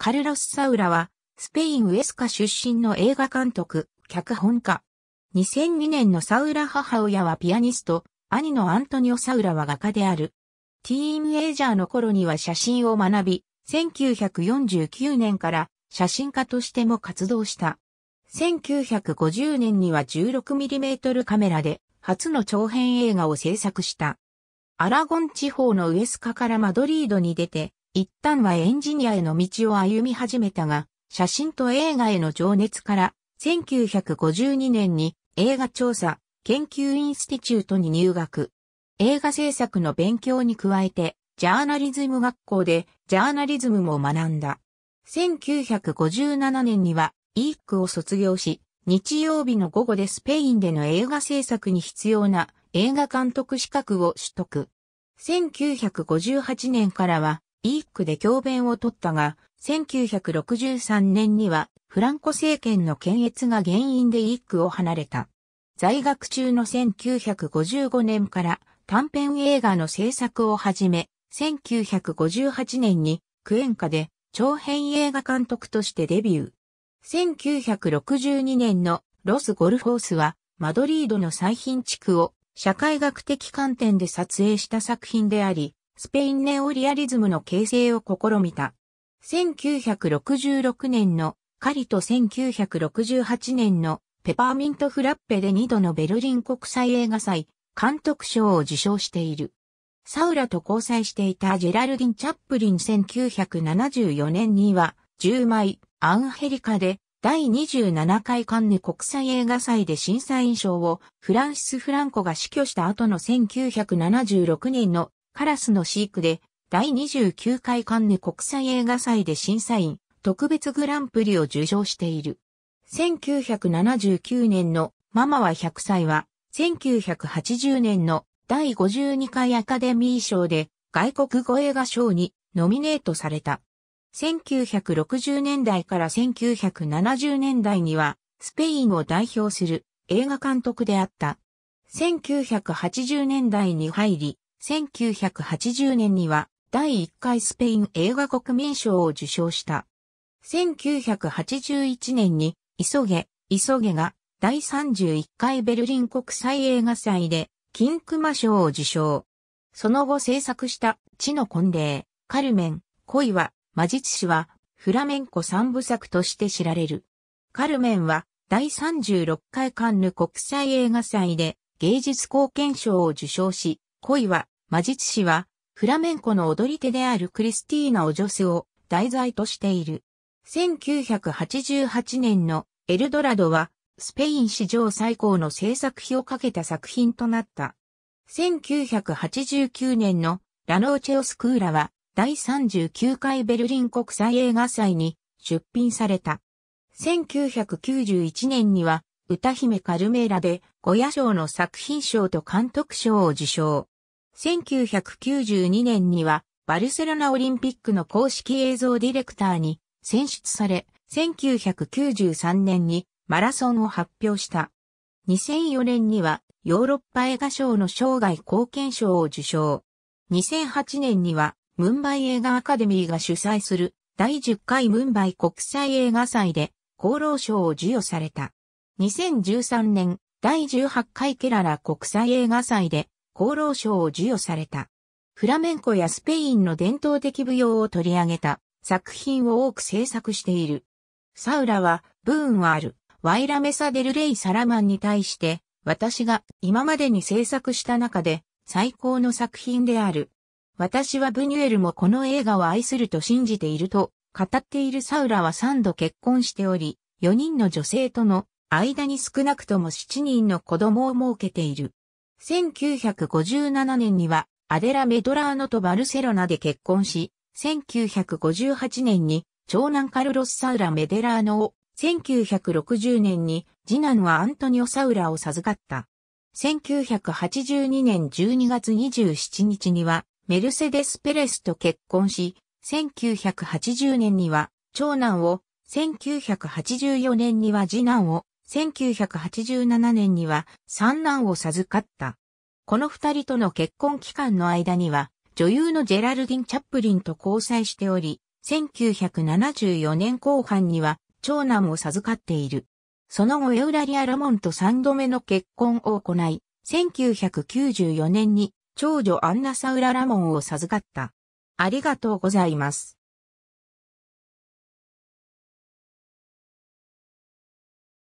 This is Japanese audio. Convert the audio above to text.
カルロス・サウラは、スペイン・ウエスカ出身の映画監督、脚本家。2002年のサウラ母親はピアニスト、兄のアントニオ・サウラは画家である。ティーンエイジャーの頃には写真を学び、1949年から写真家としても活動した。1950年には 16mm カメラで初の長編映画を制作した。アラゴン地方のウエスカからマドリードに出て、一旦はエンジニアへの道を歩み始めたが、写真と映画への情熱から、1952年に映画調査研究インスティチュートに入学。映画制作の勉強に加えて、ジャーナリズム学校でジャーナリズムも学んだ。1957年には、イークを卒業し、日曜日の午後でスペインでの映画制作に必要な映画監督資格を取得。1958年からはイークで教鞭を取ったが、1963年にはフランコ政権の検閲が原因でイークを離れた。在学中の1955年から短編映画の制作を始め、1958年にクエンカで長編映画監督としてデビュー。1962年のロス・ゴルフォースはマドリードの最貧地区を社会学的観点で撮影した作品であり、スペインネオリアリズムの形成を試みた。1966年のカリと1968年のペパーミントフラッペで2度のベルリン国際映画祭監督賞を受賞している。サウラと交際していたジェラルディン・チャップリン1974年には10枚アンヘリカで第27回カンヌ国際映画祭で審査員賞をフランシス・フランコが死去した後の1976年のカラスの飼育で、第29回カンヌ国際映画祭で審査員、特別グランプリを受賞している。1979年のママは100歳は、1980年の第52回アカデミー賞で外国語映画賞にノミネートされた。1960年代から1970年代には、スペインを代表する映画監督であった。1980年代に入り、1980年には第1回スペイン映画国民賞を受賞した。1981年に、急げ、急げが第31回ベルリン国際映画祭で金熊賞を受賞。その後制作した地の婚礼、カルメン、恋は、魔術師はフラメンコ三部作として知られる。カルメンは第36回カンヌ国際映画祭で芸術貢献賞を受賞し、恋は、魔術師は、フラメンコの踊り手であるクリスティーナ・オジョセを題材としている。1988年のエルドラドは、スペイン史上最高の制作費をかけた作品となった。1989年のラノーチェオスクーラは、第39回ベルリン国際映画祭に出品された。1991年には、歌姫カルメーラで、ゴヤ賞の作品賞と監督賞を受賞。1992年には、バルセロナオリンピックの公式映像ディレクターに選出され、1993年にマラソンを発表した。2004年にはヨーロッパ映画賞の生涯貢献賞を受賞。2008年にはムンバイ映画アカデミーが主催する第10回ムンバイ国際映画祭で厚労賞を授与された。2013年、第18回ケララ国際映画祭で厚労賞を授与された。フラメンコやスペインの伝統的舞踊を取り上げた作品を多く制作している。サウラは、ブーンはある、ワイラメサデルレイ・サラマンに対して、私が今までに制作した中で最高の作品である。私はブニュエルもこの映画を愛すると信じていると語っているサウラは3度結婚しており、4人の女性との間に少なくとも7人の子供を設けている。1957年にはアデラ・メドラーノとバルセロナで結婚し、1958年に長男カルロス・サウラ・メデラーノを、1960年に次男はアントニオ・サウラを授かった。1982年12月27日にはメルセデス・ペレスと結婚し、1980年には長男を、1984年には次男を、1987年には三男を授かった。この二人との結婚期間の間には、女優のジェラルディン・チャップリンと交際しており、1974年後半には長男を授かっている。その後エウラリア・ラモンと三度目の結婚を行い、1994年に長女アンナ・サウラ・ラモンを授かった。ありがとうございます。